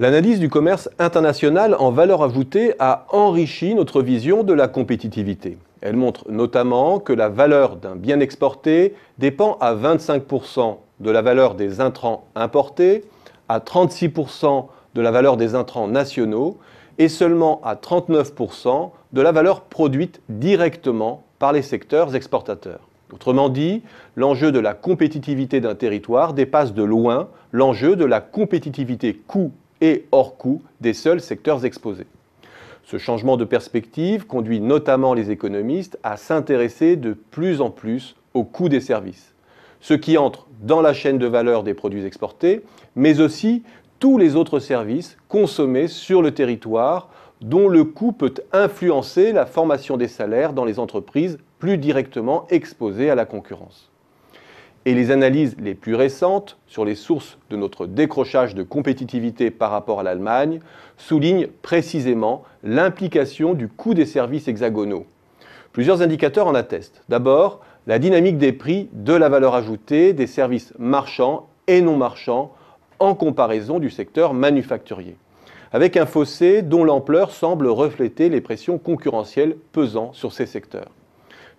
L'analyse du commerce international en valeur ajoutée a enrichi notre vision de la compétitivité. Elle montre notamment que la valeur d'un bien exporté dépend à 25% de la valeur des intrants importés, à 36% de la valeur des intrants nationaux et seulement à 39% de la valeur produite directement par les secteurs exportateurs. Autrement dit, l'enjeu de la compétitivité d'un territoire dépasse de loin l'enjeu de la compétitivité coût et hors coût des seuls secteurs exposés. Ce changement de perspective conduit notamment les économistes à s'intéresser de plus en plus au coût des services, ce qui entre dans la chaîne de valeur des produits exportés, mais aussi tous les autres services consommés sur le territoire dont le coût peut influencer la formation des salaires dans les entreprises plus directement exposées à la concurrence et les analyses les plus récentes sur les sources de notre décrochage de compétitivité par rapport à l'Allemagne soulignent précisément l'implication du coût des services hexagonaux. Plusieurs indicateurs en attestent. D'abord, la dynamique des prix de la valeur ajoutée des services marchands et non marchands en comparaison du secteur manufacturier, avec un fossé dont l'ampleur semble refléter les pressions concurrentielles pesant sur ces secteurs.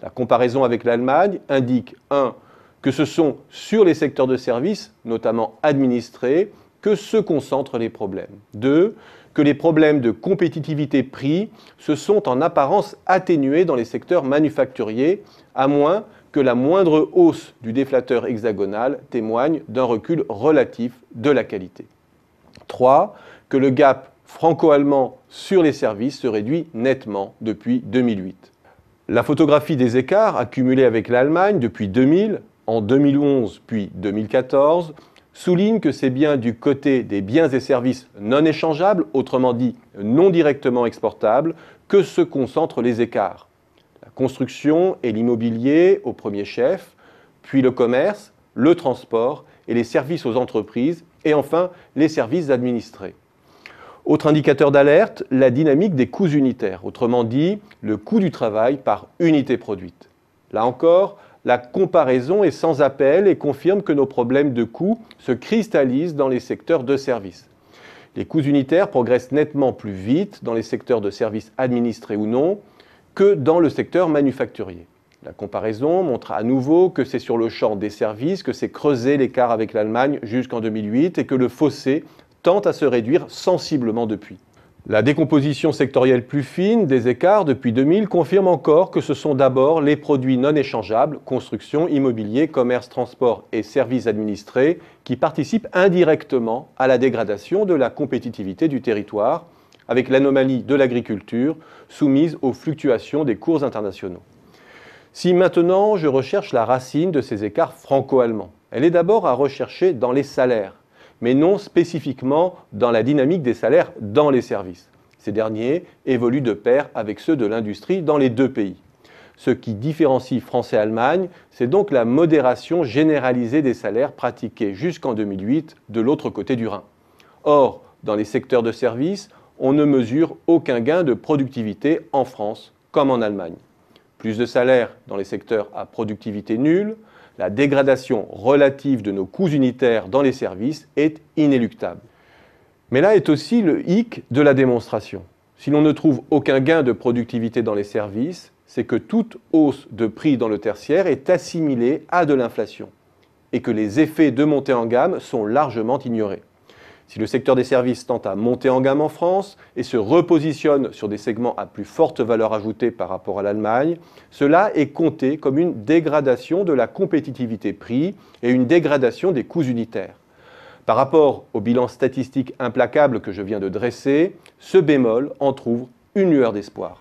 La comparaison avec l'Allemagne indique 1 que ce sont sur les secteurs de services, notamment administrés, que se concentrent les problèmes. 2. que les problèmes de compétitivité prix se sont en apparence atténués dans les secteurs manufacturiers, à moins que la moindre hausse du déflateur hexagonal témoigne d'un recul relatif de la qualité. 3. Que le gap franco-allemand sur les services se réduit nettement depuis 2008. La photographie des écarts accumulés avec l'Allemagne depuis 2000 en 2011 puis 2014 souligne que c'est bien du côté des biens et services non échangeables, autrement dit non directement exportables, que se concentrent les écarts. La construction et l'immobilier au premier chef, puis le commerce, le transport et les services aux entreprises, et enfin les services administrés. Autre indicateur d'alerte, la dynamique des coûts unitaires, autrement dit le coût du travail par unité produite. Là encore, la comparaison est sans appel et confirme que nos problèmes de coûts se cristallisent dans les secteurs de services. Les coûts unitaires progressent nettement plus vite dans les secteurs de services administrés ou non que dans le secteur manufacturier. La comparaison montre à nouveau que c'est sur le champ des services que s'est creusé l'écart avec l'Allemagne jusqu'en 2008 et que le fossé tente à se réduire sensiblement depuis. La décomposition sectorielle plus fine des écarts depuis 2000 confirme encore que ce sont d'abord les produits non échangeables, construction, immobilier, commerce, transport et services administrés, qui participent indirectement à la dégradation de la compétitivité du territoire, avec l'anomalie de l'agriculture soumise aux fluctuations des cours internationaux. Si maintenant je recherche la racine de ces écarts franco-allemands, elle est d'abord à rechercher dans les salaires mais non spécifiquement dans la dynamique des salaires dans les services. Ces derniers évoluent de pair avec ceux de l'industrie dans les deux pays. Ce qui différencie France et Allemagne, c'est donc la modération généralisée des salaires pratiqués jusqu'en 2008 de l'autre côté du Rhin. Or, dans les secteurs de services, on ne mesure aucun gain de productivité en France comme en Allemagne. Plus de salaires dans les secteurs à productivité nulle, la dégradation relative de nos coûts unitaires dans les services est inéluctable. Mais là est aussi le hic de la démonstration. Si l'on ne trouve aucun gain de productivité dans les services, c'est que toute hausse de prix dans le tertiaire est assimilée à de l'inflation et que les effets de montée en gamme sont largement ignorés. Si le secteur des services tente à monter en gamme en France et se repositionne sur des segments à plus forte valeur ajoutée par rapport à l'Allemagne, cela est compté comme une dégradation de la compétitivité prix et une dégradation des coûts unitaires. Par rapport au bilan statistique implacable que je viens de dresser, ce bémol en trouve une lueur d'espoir.